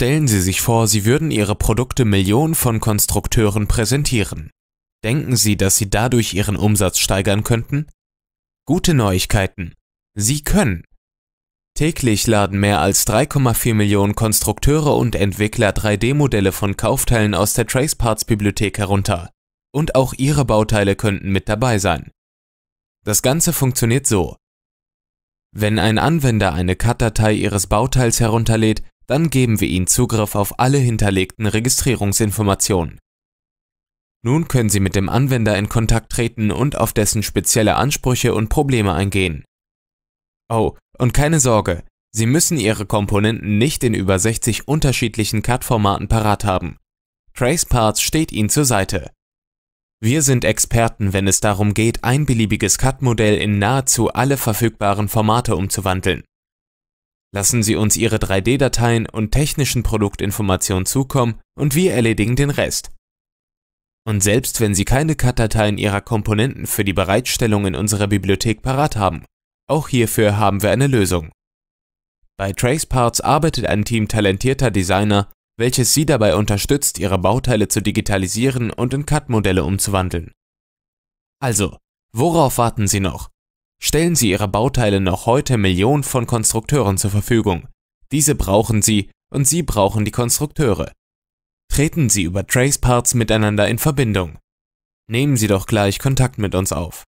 Stellen Sie sich vor, Sie würden Ihre Produkte Millionen von Konstrukteuren präsentieren. Denken Sie, dass Sie dadurch Ihren Umsatz steigern könnten? Gute Neuigkeiten. Sie können. Täglich laden mehr als 3,4 Millionen Konstrukteure und Entwickler 3D-Modelle von Kaufteilen aus der TraceParts-Bibliothek herunter. Und auch Ihre Bauteile könnten mit dabei sein. Das Ganze funktioniert so. Wenn ein Anwender eine Cut-Datei Ihres Bauteils herunterlädt, dann geben wir Ihnen Zugriff auf alle hinterlegten Registrierungsinformationen. Nun können Sie mit dem Anwender in Kontakt treten und auf dessen spezielle Ansprüche und Probleme eingehen. Oh, und keine Sorge, Sie müssen Ihre Komponenten nicht in über 60 unterschiedlichen CAD-Formaten parat haben. TraceParts steht Ihnen zur Seite. Wir sind Experten, wenn es darum geht, ein beliebiges CAD-Modell in nahezu alle verfügbaren Formate umzuwandeln. Lassen Sie uns Ihre 3D-Dateien und technischen Produktinformationen zukommen und wir erledigen den Rest. Und selbst wenn Sie keine CAD-Dateien Ihrer Komponenten für die Bereitstellung in unserer Bibliothek parat haben, auch hierfür haben wir eine Lösung. Bei TraceParts arbeitet ein Team talentierter Designer, welches Sie dabei unterstützt, Ihre Bauteile zu digitalisieren und in CAD-Modelle umzuwandeln. Also, worauf warten Sie noch? stellen sie ihre Bauteile noch heute Millionen von Konstrukteuren zur Verfügung. Diese brauchen sie und sie brauchen die Konstrukteure. Treten Sie über Traceparts miteinander in Verbindung. Nehmen Sie doch gleich Kontakt mit uns auf.